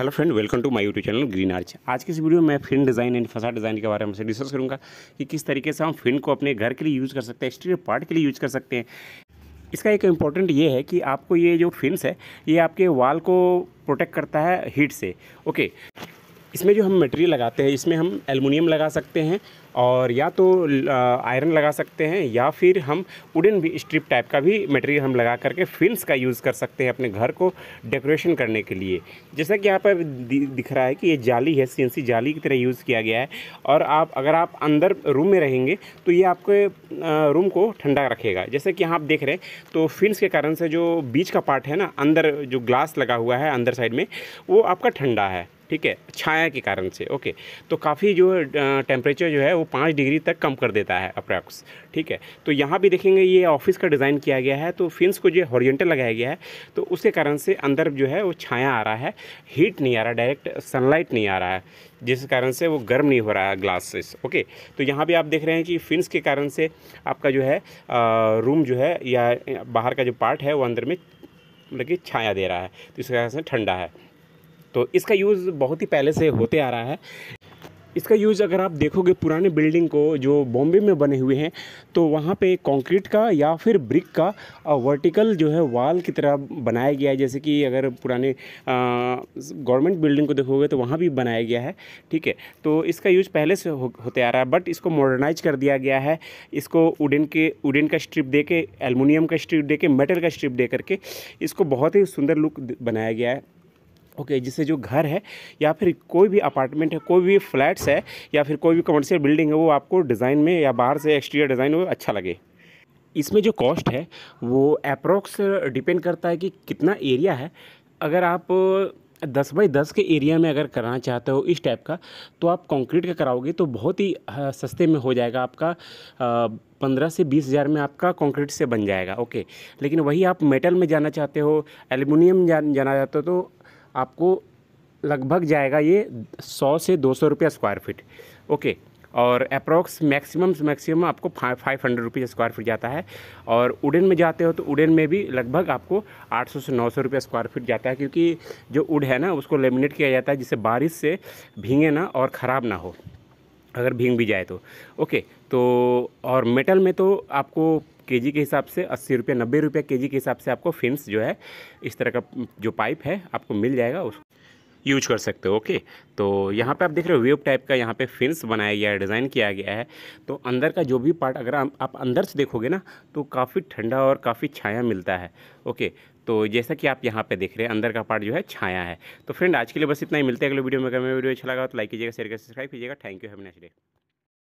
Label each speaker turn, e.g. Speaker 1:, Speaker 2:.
Speaker 1: hello friend welcome to my YouTube channel green arch आज के इस वीडियो में मैं फिन डिज़ाइन एंड फसा डिज़ाइन के बारे में से डिस्कस करूंगा कि किस तरीके से हम फिन को अपने घर के लिए यूज़ कर सकते हैं एक्सटीरियर पार्ट के लिए यूज़ कर सकते हैं इसका एक इम्पॉर्टेंट ये है कि आपको ये जो फिन्स है ये आपके वाल को प्रोटेक्ट करता है हीट से ओके इसमें जो हम मटेरियल लगाते हैं इसमें हम एलमिनियम लगा सकते हैं और या तो आयरन लगा सकते हैं या फिर हम वुडन भी स्ट्रिप टाइप का भी मटेरियल हम लगा करके फिल्स का यूज़ कर सकते हैं अपने घर को डेकोरेशन करने के लिए जैसा कि यहाँ पर दिख रहा है कि ये जाली है सीएनसी जाली की तरह यूज़ किया गया है और आप अगर आप अंदर रूम में रहेंगे तो ये आपके रूम को ठंडा रखेगा जैसे कि यहाँ आप देख रहे हैं तो फिल्स के कारण से जो बीच का पार्ट है ना अंदर जो ग्लास लगा हुआ है अंदर साइड में वो आपका ठंडा है ठीक है छाया के कारण से ओके तो काफ़ी जो टेम्परेचर जो है वो पाँच डिग्री तक कम कर देता है अप्रैक्स ठीक है तो यहाँ भी देखेंगे ये ऑफिस का डिज़ाइन किया गया है तो फिन्स को जो हॉरिजेंटल लगाया गया है तो उसके कारण से अंदर जो है वो छाया आ रहा है हीट नहीं आ रहा डायरेक्ट सनलाइट नहीं आ रहा है जिस कारण से वो गर्म नहीं हो रहा है ग्लास से ओके तो यहाँ भी आप देख रहे हैं कि फिन्स के कारण से आपका जो है आ, रूम जो है या बाहर का जो पार्ट है वो अंदर में मतलब कि छाया दे रहा है तो इस कारण से ठंडा है तो इसका यूज़ बहुत ही पहले से होते आ रहा है इसका यूज़ अगर आप देखोगे पुराने बिल्डिंग को जो बॉम्बे में बने हुए हैं तो वहाँ पे कंक्रीट का या फिर ब्रिक का वर्टिकल जो है वाल की तरह बनाया गया है जैसे कि अगर पुराने गवर्नमेंट बिल्डिंग को देखोगे तो वहाँ भी बनाया गया है ठीक है तो इसका यूज़ पहले से हो, होते आ रहा है बट इसको मॉडर्नाइज कर दिया गया है इसको उडन के उडन का स्ट्रिप दे के एलमिनियम का स्ट्रिप दे के मेटल का स्ट्रिप दे करके इसको बहुत ही सुंदर लुक बनाया गया है ओके okay, जिससे जो घर है या फिर कोई भी अपार्टमेंट है कोई भी फ्लैट्स है या फिर कोई भी कमर्शियल बिल्डिंग है वो आपको डिज़ाइन में या बाहर से एक्सटीरियर डिज़ाइन में अच्छा लगे इसमें जो कॉस्ट है वो अप्रोक्स डिपेंड करता है कि कितना एरिया है अगर आप दस बाई दस के एरिया में अगर कराना चाहते हो इस टाइप का तो आप कंक्रीट का कराओगे तो बहुत ही सस्ते में हो जाएगा आपका पंद्रह से बीस हज़ार में आपका कंक्रीट से बन जाएगा ओके लेकिन वही आप मेटल में जाना चाहते हो एल्यूमिनियम जाना चाहते हो तो आपको लगभग जाएगा ये सौ से दो सौ रुपया स्क्वायर फीट ओके और अप्रोक्स मैक्सिमम मैक्सिमम आपको five hundred rupees square feet जाता है और उडन में जाते हो तो उडन में भी लगभग आपको 800 से 900 रुपये स्क्वायर फीट जाता है क्योंकि जो उड है ना उसको लेमिनेट किया जाता है जिससे बारिश से भींगे ना और ख़राब ना हो अगर भींग भी जाए तो ओके तो और मेटल में तो आपको जी के हिसाब से अस्सी रुपये नब्बे रुपये के के हिसाब से आपको फिन्स जो है इस तरह का जो पाइप है आपको मिल जाएगा उस यूज कर सकते हो ओके तो यहाँ पे आप देख रहे हो वेब टाइप का यहाँ पे फिन्स बनाया गया है डिज़ाइन किया गया है तो अंदर का जो भी पार्ट अगर आप, अंदर से देखोगे ना तो काफ़ी ठंडा और काफ़ी छाया मिलता है ओके तो जैसा कि आप यहाँ पे देख रहे हैं अंदर का पार्ट जो है छाया है तो फ्रेंड आज के लिए बस इतना ही मिलते है अगले वीडियो में अगर मेरा वीडियो अच्छा लगा तो लाइक कीजिएगा शेयर कर सब्सक्राइब कीजिएगा thank you have next day